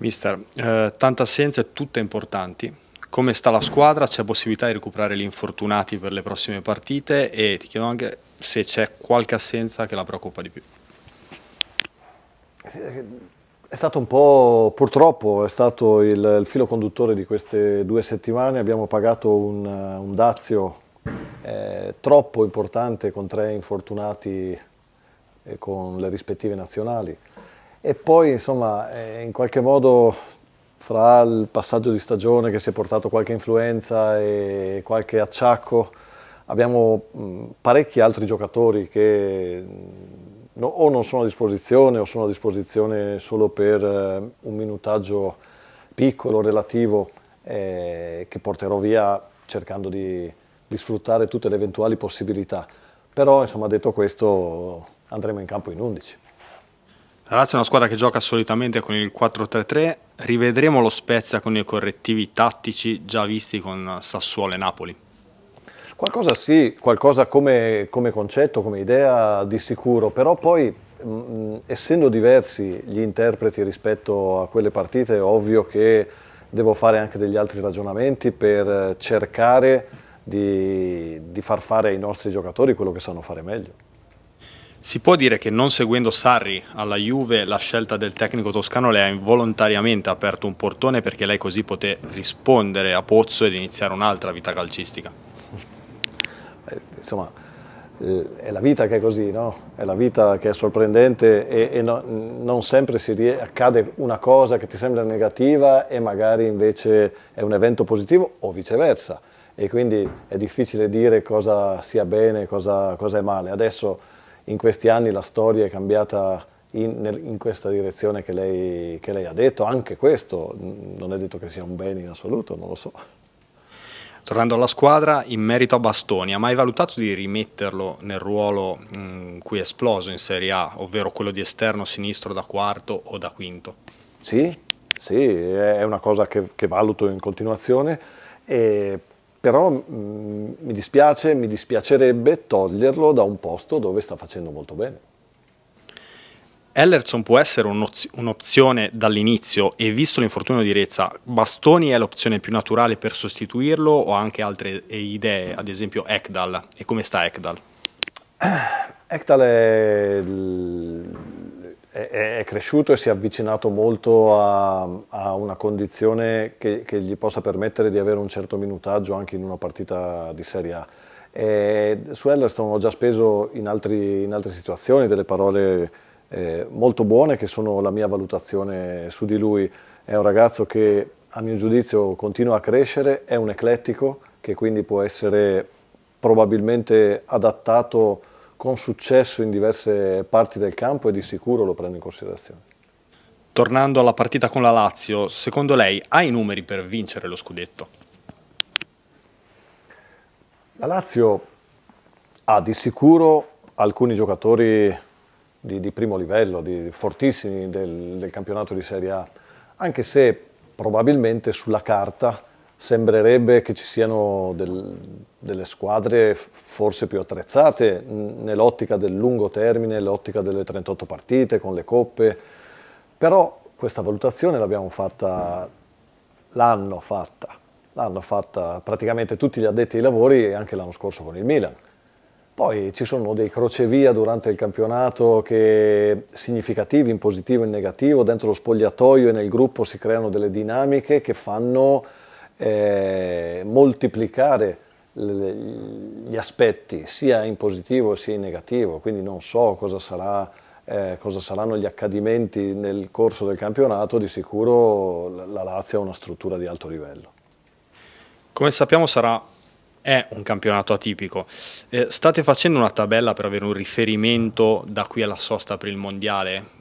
Mister, eh, tante assenze, tutte importanti. Come sta la squadra? C'è possibilità di recuperare gli infortunati per le prossime partite? E ti chiedo anche se c'è qualche assenza che la preoccupa di più. Eh, è stato un po', purtroppo, è stato il, il filo conduttore di queste due settimane. Abbiamo pagato un, un dazio eh, troppo importante con tre infortunati eh, con le rispettive nazionali e poi insomma eh, in qualche modo fra il passaggio di stagione che si è portato qualche influenza e qualche acciacco abbiamo mh, mm, parecchi altri giocatori che mm, no, o non sono a disposizione o sono a disposizione solo per eh, un minutaggio piccolo, relativo, eh, che porterò via cercando di, di sfruttare tutte le eventuali possibilità. Però insomma detto questo andremo in campo in 11. La Lazio è una squadra che gioca solitamente con il 4-3-3, rivedremo lo Spezia con i correttivi tattici già visti con Sassuolo e Napoli. Qualcosa sì, qualcosa come, come concetto, come idea di sicuro, però poi mh, mm, mm, essendo diversi gli interpreti rispetto a quelle partite è ovvio che devo fare anche degli altri ragionamenti per cercare di, di far fare ai nostri giocatori quello che sanno fare meglio. Si può dire che non seguendo Sarri alla Juve la scelta del tecnico toscano le ha involontariamente aperto un portone perché lei così poté rispondere a Pozzo ed iniziare un'altra vita calcistica? Eh, insomma, eh, è la vita che è così, no? È la vita che è sorprendente e, e no, non sempre accade una cosa che ti sembra negativa e magari invece è un evento positivo o viceversa. E quindi è difficile dire cosa sia bene e cosa, cosa è male. Adesso in questi anni la storia è cambiata in, in questa direzione che lei, che lei ha detto, anche questo mm, non è detto che sia un bene in assoluto, non lo so. Tornando alla squadra, in merito a Bastoni, ha mai valutato di rimetterlo nel ruolo in mm, cui è esploso in Serie A, ovvero quello di esterno sinistro da quarto o da quinto? Sì, sì è una cosa che, che valuto in continuazione, e però mh, mm, mi dispiace, mi dispiacerebbe toglierlo da un posto dove sta facendo molto bene. Ellerson può essere un'opzione dall'inizio e visto l'infortunio di Rezza, Bastoni è l'opzione più naturale per sostituirlo o anche altre eh, idee, ad esempio Ekdal? E come sta Ekdal? Eh, Ekdal è il è, cresciuto e si è avvicinato molto a, a una condizione che, che, gli possa permettere di avere un certo minutaggio anche in una partita di Serie A. E su Ellerstone ho già speso in, altri, in, altre situazioni delle parole eh, molto buone che sono la mia valutazione su di lui. È un ragazzo che a mio giudizio continua a crescere, è un eclettico che quindi può essere probabilmente adattato con successo in diverse parti del campo e di sicuro lo prendo in considerazione. Tornando alla partita con la Lazio, secondo lei ha i numeri per vincere lo scudetto? La Lazio ha di sicuro alcuni giocatori di, di primo livello, di, fortissimi del, del campionato di Serie A, anche se probabilmente sulla carta sembrerebbe che ci siano del, delle squadre forse più attrezzate nell'ottica del lungo termine, nell'ottica delle 38 partite con le coppe, però questa valutazione l'abbiamo fatta, l'hanno fatta, l'hanno fatta praticamente tutti gli addetti ai lavori e anche l'anno scorso con il Milan. Poi ci sono dei crocevia durante il campionato che significativi in positivo e in negativo, dentro lo spogliatoio e nel gruppo si creano delle dinamiche che fanno eh, moltiplicare gli aspetti sia in positivo sia in negativo, quindi non so cosa, sarà, eh, cosa saranno gli accadimenti nel corso del campionato, di sicuro la Lazio ha una struttura di alto livello. Come sappiamo sarà è un campionato atipico. Eh, state facendo una tabella per avere un riferimento da qui alla sosta per il mondiale?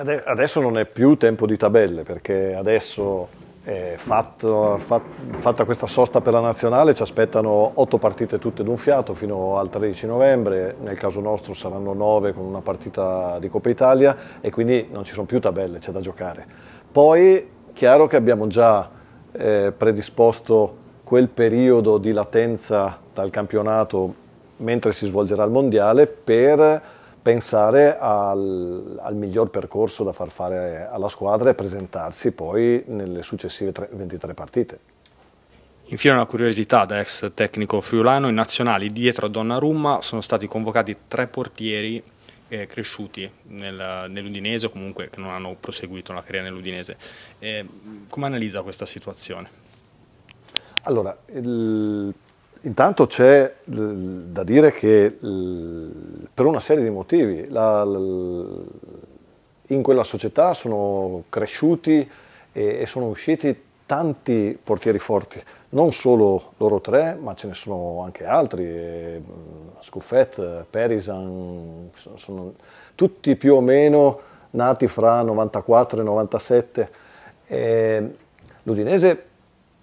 adesso non è più tempo di tabelle perché adesso eh, fatto, fatta questa sosta per la nazionale ci aspettano otto partite tutte d'un fiato fino al 13 novembre, nel caso nostro saranno nove con una partita di Coppa Italia e quindi non ci sono più tabelle, c'è da giocare. Poi chiaro che abbiamo già eh, predisposto quel periodo di latenza dal campionato mentre si svolgerà il mondiale per pensare al, al, miglior percorso da far fare alla squadra e presentarsi poi nelle successive tre, 23 partite. Infine una curiosità da ex tecnico friulano, in nazionali dietro a Donnarumma sono stati convocati tre portieri eh, cresciuti nel, nell'Udinese o comunque che non hanno proseguito la carriera nell'Udinese. Eh, come analizza questa situazione? Allora, il Intanto c'è da dire che per una serie di motivi la, in quella società sono cresciuti e, e sono usciti tanti portieri forti, non solo loro tre, ma ce ne sono anche altri, mm, Scuffet, Perisan, sono tutti più o meno nati fra 94 e 97. E ehm, L'Udinese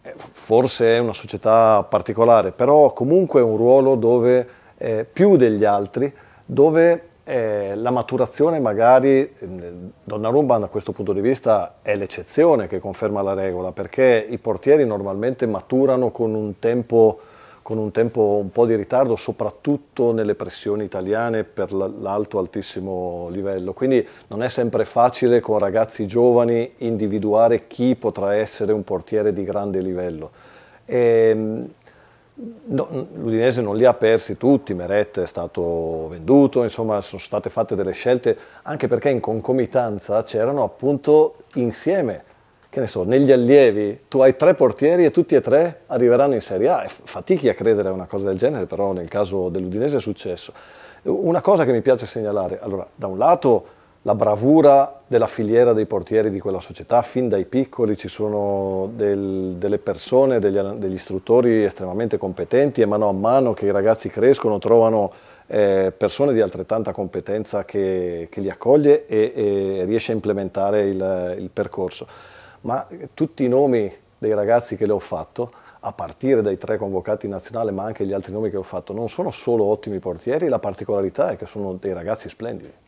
eh, forse è una società particolare, però comunque è un ruolo dove eh, più degli altri, dove eh, la maturazione magari, ehm, Donna Donnarumma da questo punto di vista è l'eccezione che conferma la regola, perché i portieri normalmente maturano con un tempo con un tempo un po' di ritardo, soprattutto nelle pressioni italiane per l'alto altissimo livello. Quindi non è sempre facile con ragazzi giovani individuare chi potrà essere un portiere di grande livello. E, ehm, no, L'Udinese non li ha persi tutti, Meret è stato venduto, insomma sono state fatte delle scelte, anche perché in concomitanza c'erano appunto insieme che ne so, negli allievi tu hai tre portieri e tutti e tre arriveranno in Serie A. Fatichi a credere a una cosa del genere, però nel caso dell'Udinese è successo. Una cosa che mi piace segnalare, allora, da un lato la bravura della filiera dei portieri di quella società, fin dai piccoli ci sono del, delle persone, degli, degli, istruttori estremamente competenti e mano a mano che i ragazzi crescono trovano eh, persone di altrettanta competenza che, che li accoglie e, e, riesce a implementare il, il percorso ma tutti i nomi dei ragazzi che le ho fatto, a partire dai tre convocati in nazionale, ma anche gli altri nomi che ho fatto, non sono solo ottimi portieri, la particolarità è che sono dei ragazzi splendidi.